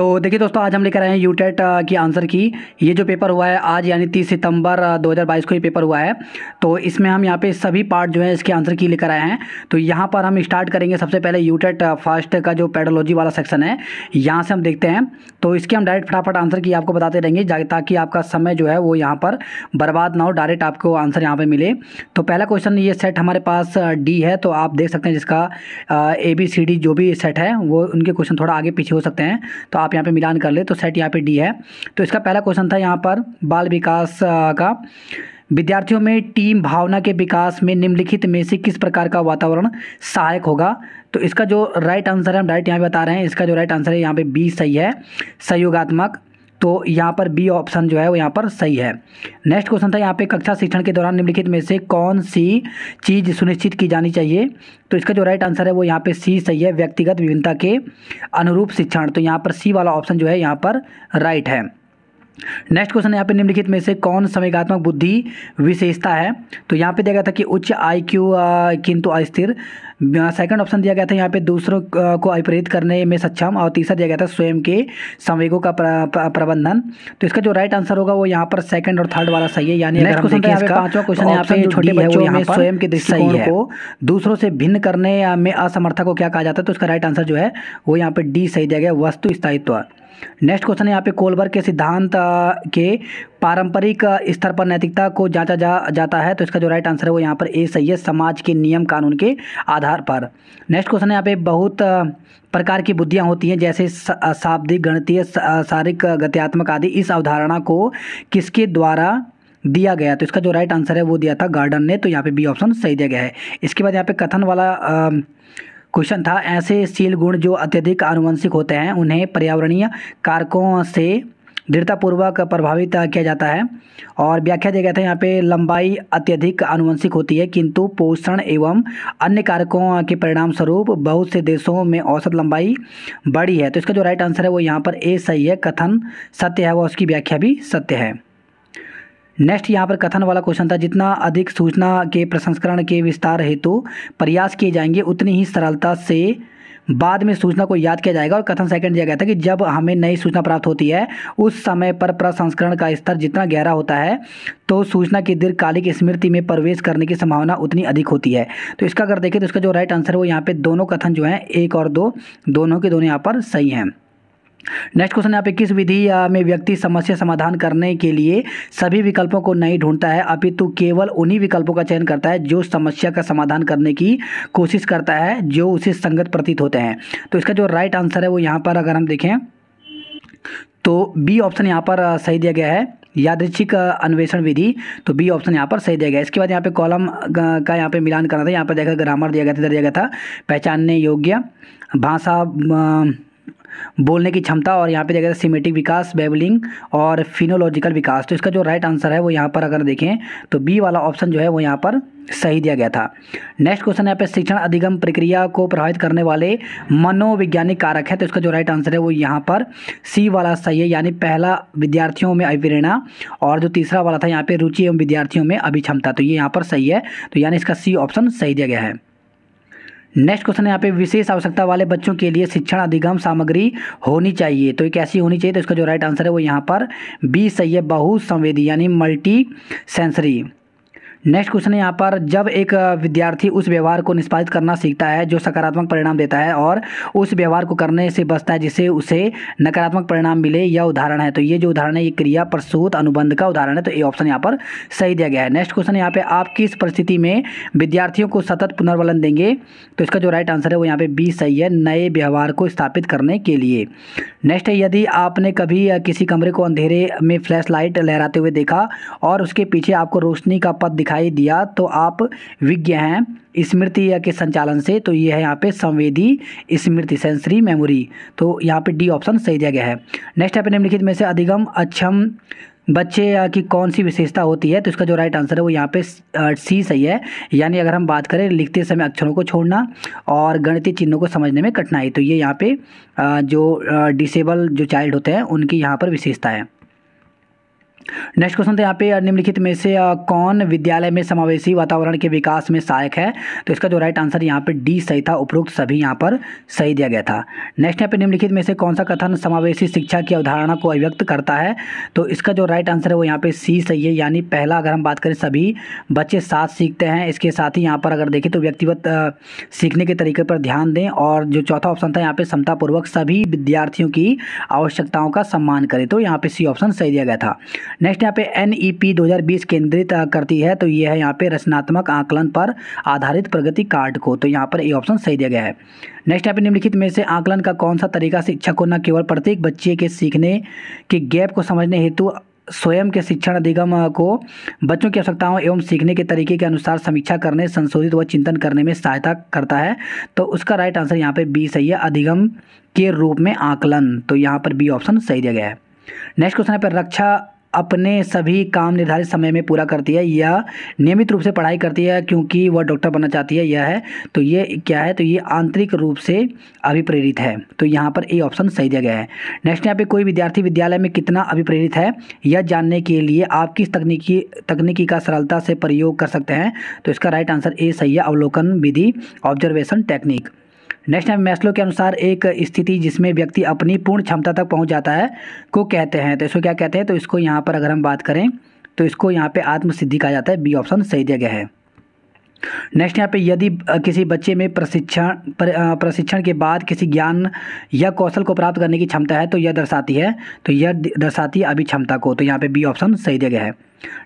तो देखिए दोस्तों आज हम लेकर आए हैं यू टेट e की आंसर की ये जो पेपर हुआ है आज यानी तीस सितंबर 2022 को ये पेपर हुआ है तो इसमें हम यहाँ पे सभी पार्ट जो है इसके आंसर की लेकर आए हैं तो यहाँ पर हम स्टार्ट करेंगे सबसे पहले यू टेट फर्स्ट का जो पेडोलॉजी वाला सेक्शन है यहाँ से हम देखते हैं तो इसके हम डायरेक्ट फटाफट आंसर की आपको बताते रहेंगे ताकि आपका समय जो है वो यहाँ पर बर्बाद ना हो डायरेक्ट आपको आंसर यहाँ पर मिले तो पहला क्वेश्चन ये सेट हमारे पास डी है तो आप देख सकते हैं जिसका ए बी सी डी जो भी सेट है वो उनके क्वेश्चन थोड़ा आगे पीछे हो सकते हैं तो आप आप यहाँ पे मिलान कर ले तो सेट यहाँ पे डी है तो इसका पहला क्वेश्चन था यहाँ पर बाल विकास का विद्यार्थियों में टीम भावना के विकास में निम्नलिखित में से किस प्रकार का वातावरण सहायक होगा तो इसका जो राइट आंसर है हम डायरेक्ट यहाँ पे बता रहे हैं इसका जो राइट आंसर है यहाँ पे बी सही है सहयोगात्मक तो यहाँ पर बी ऑप्शन जो है वो यहाँ पर सही है नेक्स्ट क्वेश्चन था यहाँ पे कक्षा शिक्षण के दौरान निम्नलिखित में से कौन सी चीज़ सुनिश्चित की जानी चाहिए तो इसका जो राइट आंसर है वो यहाँ पे सी सही है व्यक्तिगत विभिन्नता के अनुरूप शिक्षण तो यहाँ पर सी वाला ऑप्शन जो है यहाँ पर राइट है नेक्स्ट क्वेश्चन यहाँ पे निम्नलिखित में से कौन संवेगात्मक बुद्धि विशेषता है तो यहाँ पे देखा था कि उच्च आई क्यू किंतु अस्थिर सेकंड ऑप्शन दिया गया था यहाँ पे दूसरों को अभिप्रेरित करने में सक्षम और तीसरा दिया गया था स्वयं के संवेगों का प्रबंधन तो इसका जो राइट आंसर होगा वो यहाँ पर सेकंड और थर्ड वाला सही है यानी पांचवा क्वेश्चन है आपसे छोटे बच्चों स्वयं के दृष्टिकोण को दूसरों से भिन्न करने में असमर्थक को क्या कहा जाता है तो उसका राइट आंसर जो है वो यहाँ पे डी सही दिया गया वस्तु स्थायित्व नेक्स्ट क्वेश्चन है यहाँ पे कोलबर्ग के सिद्धांत के पारंपरिक स्तर पर नैतिकता को जांचा जा जाता है तो इसका जो राइट आंसर है वो यहाँ पर ए सही है समाज के नियम कानून के आधार पर नेक्स्ट क्वेश्चन है यहाँ पे बहुत प्रकार की बुद्धियाँ होती हैं जैसे शाब्दिक गणितीय शारीरिक गत्यात्मक आदि इस अवधारणा को किसके द्वारा दिया गया तो इसका जो राइट आंसर है वो दिया था गार्डन ने तो यहाँ पे बी ऑप्शन सही दिया गया है इसके बाद यहाँ पे कथन वाला क्वेश्चन था ऐसे सील गुण जो अत्यधिक आनुवंशिक होते हैं उन्हें पर्यावरणीय कारकों से दृढ़तापूर्वक प्रभावित किया जाता है और व्याख्या दिया गया था यहाँ पे लंबाई अत्यधिक आनुवंशिक होती है किंतु पोषण एवं अन्य कारकों के परिणाम स्वरूप बहुत से देशों में औसत लंबाई बड़ी है तो इसका जो राइट आंसर है वो यहाँ पर ए सही है कथन सत्य है वह उसकी व्याख्या भी सत्य है नेक्स्ट यहाँ पर कथन वाला क्वेश्चन था जितना अधिक सूचना के प्रसंस्करण के विस्तार हेतु तो प्रयास किए जाएंगे उतनी ही सरलता से बाद में सूचना को याद किया जाएगा और कथन सेकंड दिया गया था कि जब हमें नई सूचना प्राप्त होती है उस समय पर प्रसंस्करण का स्तर जितना गहरा होता है तो सूचना की दीर्घकालिक स्मृति में प्रवेश करने की संभावना उतनी अधिक होती है तो इसका अगर देखें तो इसका जो राइट आंसर है वो यहाँ पे दोनों कथन जो है एक और दो दोनों के दोनों यहाँ पर सही हैं नेक्स्ट क्वेश्चन यहाँ पे किस विधि में व्यक्ति समस्या समाधान करने के लिए सभी विकल्पों को नहीं ढूंढता है अपितु केवल उन्हीं विकल्पों का चयन करता है जो समस्या का समाधान करने की कोशिश करता है जो उसे संगत प्रतीत होते हैं तो इसका जो राइट आंसर है वो यहाँ पर अगर हम देखें तो बी ऑप्शन तो यहाँ पर सही दिया गया है यादृच्छिक अन्वेषण विधि तो बी ऑप्शन यहाँ पर सही दिया गया इसके बाद यहाँ पे कॉलम का यहाँ पे मिलान करना था यहाँ पर देखा ग्रामर दिया गया था दिया गया था पहचानने योग्य भाषा बोलने की क्षमता और यहाँ पे देखा जाए सीमेटिक विकास बेबलिंग और फिनोलॉजिकल विकास तो इसका जो राइट आंसर है वो यहाँ पर अगर देखें तो बी वाला ऑप्शन जो है वो यहाँ पर सही दिया गया था नेक्स्ट क्वेश्चन यहाँ पे शिक्षण अधिगम प्रक्रिया को प्रभावित करने वाले मनोवैज्ञानिक कारक है तो इसका जो राइट आंसर है वो यहाँ पर सी वाला सही है यानी पहला विद्यार्थियों में अभिप्रेरणा और जो तीसरा वाला था यहाँ पर रुचि एवं विद्यार्थियों में अभिक्षमता तो ये यहाँ पर सही है तो यानी इसका सी ऑप्शन सही दिया गया है नेक्स्ट क्वेश्चन यहाँ पे विशेष आवश्यकता वाले बच्चों के लिए शिक्षण अधिगम सामग्री होनी चाहिए तो ये कैसी होनी चाहिए तो इसका जो राइट आंसर है वो यहाँ पर बी सही है बहुसंवेदी यानी मल्टी सेंसरी नेक्स्ट क्वेश्चन है यहाँ पर जब एक विद्यार्थी उस व्यवहार को निष्पादित करना सीखता है जो सकारात्मक परिणाम देता है और उस व्यवहार को करने से बचता है जिसे उसे नकारात्मक परिणाम मिले यह उदाहरण है तो ये जो उदाहरण है ये क्रिया प्रसूत अनुबंध का उदाहरण है तो ये ऑप्शन यहाँ पर सही दिया गया है नेक्स्ट क्वेश्चन यहाँ पे आप किस परिस्थिति में विद्यार्थियों को सतत पुनर्वलन देंगे तो इसका जो राइट आंसर है वो यहाँ पे बी सही है नए व्यवहार को स्थापित करने के लिए नेक्स्ट है यदि आपने कभी किसी कमरे को अंधेरे में फ्लैश लाइट लहराते हुए देखा और उसके पीछे आपको रोशनी का पथ दिखा दिखाई दिया तो आप विज्ञ हैं स्मृति के संचालन से तो ये है यहाँ पे संवेदी स्मृति सेंसरी मेमोरी तो यहाँ पे डी ऑप्शन सही दिया गया है नेक्स्ट है निम्नलिखित में से अधिगम अक्षम बच्चे की कौन सी विशेषता होती है तो इसका जो राइट आंसर है वो यहाँ पे सी सही है यानी अगर हम बात करें लिखते समय अक्षरों को छोड़ना और गणितीय चिन्हों को समझने में कठिनाई तो ये यहाँ पे जो डिसेबल जो चाइल्ड होते हैं उनकी यहाँ पर विशेषता है नेक्स्ट क्वेश्चन था यहाँ पे निम्नलिखित में से कौन विद्यालय में समावेशी वातावरण के विकास में सहायक है तो इसका जो राइट आंसर यहाँ पे डी सही था उपरोक्त सभी यहाँ पर सही दिया गया था नेक्स्ट यहाँ पे निम्नलिखित में से कौन सा कथन समावेशी शिक्षा की अवधारणा को अभिव्यक्त करता है तो इसका जो राइट आंसर है वो यहाँ पे सी सही है यानी पहला अगर हम बात करें सभी बच्चे साथ सीखते हैं इसके साथ ही यहाँ पर अगर देखें तो व्यक्तिगत सीखने के तरीके पर ध्यान दें और जो चौथा ऑप्शन था यहाँ पे क्षमतापूर्वक सभी विद्यार्थियों की आवश्यकताओं का सम्मान करें तो यहाँ पे सी ऑप्शन सही दिया गया था नेक्स्ट यहाँ पे एन ई पी दो केंद्रित करती है तो ये है यहाँ पे रचनात्मक आकलन पर आधारित प्रगति कार्ड को तो यहाँ पर ए ऑप्शन सही दिया गया है नेक्स्ट यहाँ पे निम्नलिखित में से आकलन का कौन सा तरीका शिक्षक को न केवल प्रत्येक बच्चे के सीखने के गैप को समझने हेतु स्वयं के शिक्षण अधिगम को बच्चों की आवश्यकताओं एवं सीखने के तरीके के अनुसार समीक्षा करने संशोधित व चिंतन करने में सहायता करता है तो उसका राइट आंसर यहाँ पे बी सही है अधिगम के रूप में आकलन तो यहाँ पर बी ऑप्शन सही दिया गया है नेक्स्ट क्वेश्चन है पर रक्षा अपने सभी काम निर्धारित समय में पूरा करती है या नियमित रूप से पढ़ाई करती है क्योंकि वह डॉक्टर बनना चाहती है यह है तो ये क्या है तो ये आंतरिक रूप से अभिप्रेरित है तो यहाँ पर ए ऑप्शन सही दिया गया है नेक्स्ट यहाँ पे कोई विद्यार्थी विद्यालय में कितना अभिप्रेरित है यह जानने के लिए आप किस तकनीकी तकनीकी का सरलता से प्रयोग कर सकते हैं तो इसका राइट आंसर ए सही है अवलोकन विधि ऑब्जर्वेशन टेक्निक नेक्स्ट है मैस्लो के अनुसार एक स्थिति जिसमें व्यक्ति अपनी पूर्ण क्षमता तक पहुँच जाता है को कहते हैं तो इसको क्या कहते हैं तो इसको यहाँ पर अगर हम बात करें तो इसको यहाँ पे आत्मसिद्धि कहा जाता है बी ऑप्शन सही दिया गया है नेक्स्ट यहाँ पे यदि किसी बच्चे में प्रशिक्षण प्रशिक्षण के बाद किसी ज्ञान या कौशल को प्राप्त करने की क्षमता है तो यह दर्शाती है तो यह दर्शाती है अभी क्षमता को तो यहाँ पे बी ऑप्शन सही दिया गया है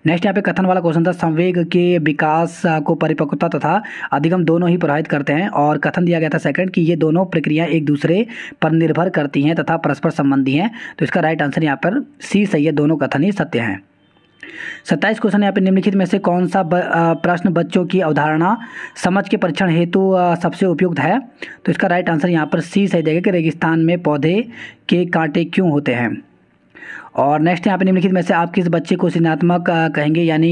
नेक्स्ट यहाँ पे कथन वाला क्वेश्चन था संवेग के विकास को परिपक्वता तथा अधिगम दोनों ही प्रभावित करते हैं और कथन दिया गया था सेकंड कि ये दोनों प्रक्रियाएं एक दूसरे पर निर्भर करती हैं तथा परस्पर संबंधी हैं तो इसका राइट आंसर यहाँ पर सी सही है दोनों कथन ही सत्य हैं सत्ताईस क्वेश्चन यहाँ पे निम्नलिखित में से कौन सा प्रश्न बच्चों की अवधारणा समझ के परीक्षण हेतु सबसे उपयुक्त है तो इसका राइट आंसर यहाँ पर सी सही देगा कि रेगिस्तान में पौधे के कांटे क्यों होते हैं और नेक्स्ट यहाँ पे निम्नलिखित में से आप किस बच्चे को सृजनात्मक कहेंगे यानी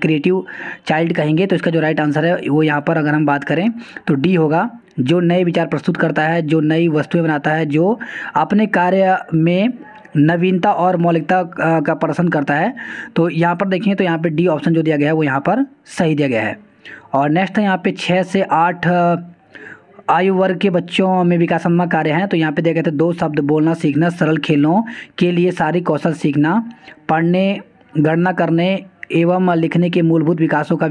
क्रिएटिव चाइल्ड कहेंगे तो इसका जो राइट आंसर है वो यहाँ पर अगर हम बात करें तो डी होगा जो नए विचार प्रस्तुत करता है जो नई वस्तुएं बनाता है जो अपने कार्य में नवीनता और मौलिकता का प्रदर्शन करता है तो यहाँ पर देखें तो यहाँ पर डी ऑप्शन जो दिया गया है वो यहाँ पर सही दिया गया है और नेक्स्ट है यहाँ पे छः से आठ आयु वर्ग के बच्चों में विकासात्मक कार्य हैं तो यहाँ पे देखे थे दो शब्द बोलना सीखना सरल खेलों के लिए सारी कौशल सीखना पढ़ने गणना करने एवं लिखने के मूलभूत विकासों का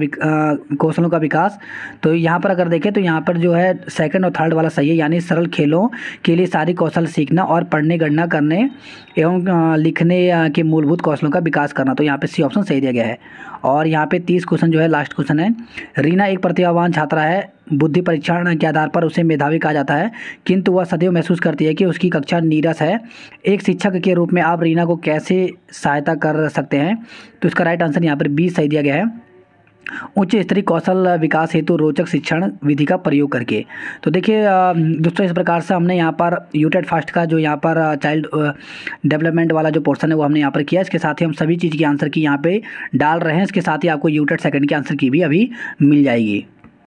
कौशलों का विकास तो यहाँ पर अगर देखें तो यहाँ पर जो है सेकंड और थर्ड वाला सही है यानी सरल खेलों के लिए सारी कौशल सीखना और पढ़ने गणना करने एवं लिखने के मूलभूत कौशलों का विकास करना तो यहाँ पे सी ऑप्शन सही दिया गया है और यहाँ पे तीस क्वेश्चन जो है लास्ट क्वेश्चन है रीना एक प्रतिभावान छात्रा है बुद्धि परीक्षण के आधार पर उसे मेधावी कहा जाता है किंतु वह सदैव महसूस करती है कि उसकी कक्षा नीरस है एक शिक्षक के रूप में आप रीना को कैसे सहायता कर सकते हैं तो इसका राइट आंसर यहाँ पर बी सही दिया गया है उच्च स्तरीय कौशल विकास हेतु रोचक शिक्षण विधि का प्रयोग करके तो देखिए दोस्तों इस प्रकार से हमने यहाँ पर यूटेड फास्ट e का जो यहाँ पर चाइल्ड डेवलपमेंट वाला जो पोर्सन है वो हमने यहाँ पर किया इसके साथ ही हम सभी चीज़ की आंसर की यहाँ पे डाल रहे हैं इसके साथ ही आपको यूटेड सेकंड e की आंसर की भी अभी मिल जाएगी